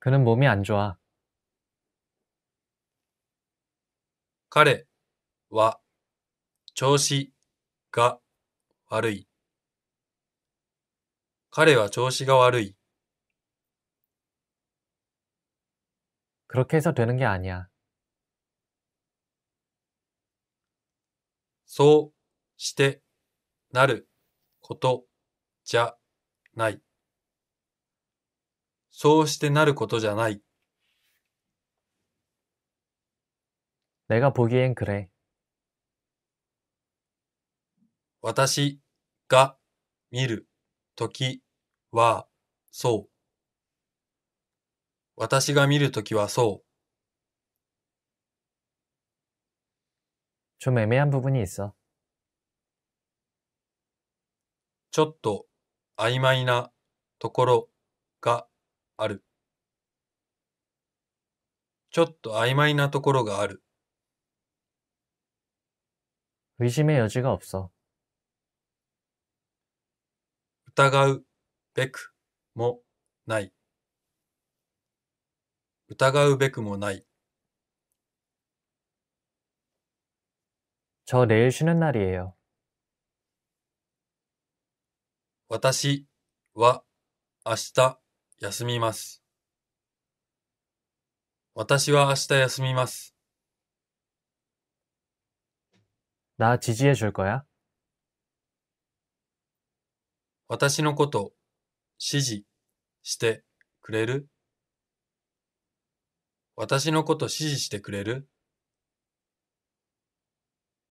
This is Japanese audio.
그는 몸이 안 좋아. 彼は調子が悪い。彼は調子が悪い。 그렇게 해서 되는 게 아니야. そうしてなることじゃない。そうしてなることじゃない。내가보기엔그래私が見るときはそう。私が見るときはそう。좀애매한부분이있어ちょっと曖昧なところがある。ちょっと曖昧なところがある。없어疑うべくもない。疑うべくもない。저내일쉬는날이에요私は明日休みます。私は明日休みます。나지지해줄거야私のこと支持してくれる私のこと支持してくれる